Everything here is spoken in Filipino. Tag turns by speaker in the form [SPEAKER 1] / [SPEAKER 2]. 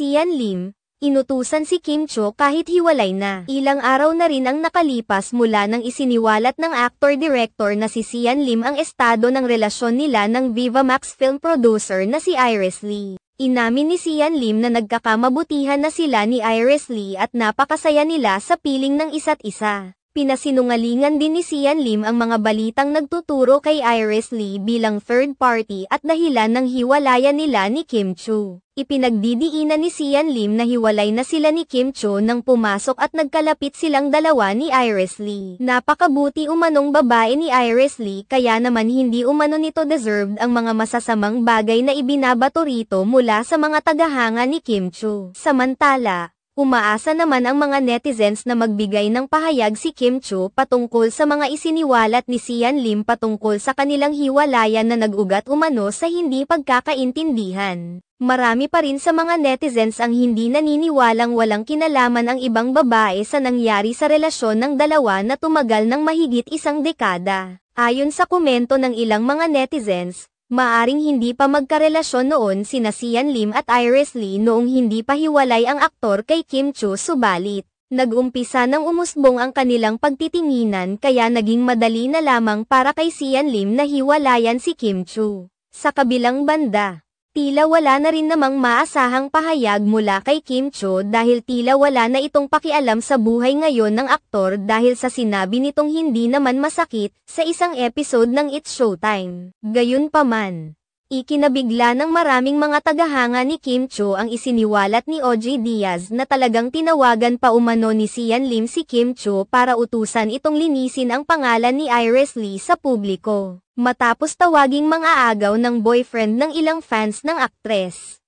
[SPEAKER 1] Sian Lim, inutusan si Kim Cho kahit hiwalay na. Ilang araw na rin ang nakalipas mula nang isiniwalat ng actor-director na si Sian Lim ang estado ng relasyon nila ng Viva Max film producer na si Iris Lee. Inamin ni Sian Lim na nagkakamabutihan na sila ni Iris Lee at napakasaya nila sa piling ng isa't isa. Pinasinungalingan din ni Sian Lim ang mga balitang nagtuturo kay Iris Lee bilang third party at dahilan ng hiwalayan nila ni Kim Chu. Ipinagdidiinan ni Sian Lim na hiwalay na sila ni Kim Cho nang pumasok at nagkalapit silang dalawa ni Iris Lee. Napakabuti umanong babae ni Iris Lee kaya naman hindi umano nito deserved ang mga masasamang bagay na ibinabato rito mula sa mga tagahanga ni Kim Cho. Samantala, Umaasa naman ang mga netizens na magbigay ng pahayag si Kim Cho patungkol sa mga isiniwalat ni Sian Lim patungkol sa kanilang hiwalayan na nagugat umano sa hindi pagkakaintindihan. Marami pa rin sa mga netizens ang hindi naniniwalang walang kinalaman ang ibang babae sa nangyari sa relasyon ng dalawa na tumagal ng mahigit isang dekada. Ayon sa komento ng ilang mga netizens, maaring hindi pa magkarelasyon noon sina Sian Lim at Iris Lee noong hindi pa hiwalay ang aktor kay Kim Chu subalit. Nag-umpisa ng umusbong ang kanilang pagtitinginan kaya naging madali na lamang para kay Sian Lim na hiwalayan si Kim Chu. Sa kabilang banda, tila wala na rin namang maasahang pahayag mula kay Kim Cho dahil tila wala na itong pakialam sa buhay ngayon ng aktor dahil sa sinabi nitong hindi naman masakit sa isang episode ng It's Showtime. Gayunpaman, Ikinabigla ng maraming mga tagahanga ni Kim Cho ang isiniwalat ni OJ Diaz na talagang tinawagan pa umano ni Sian Lim si Kim Cho para utusan itong linisin ang pangalan ni Iris Lee sa publiko, matapos tawaging mga agaw ng boyfriend ng ilang fans ng aktres.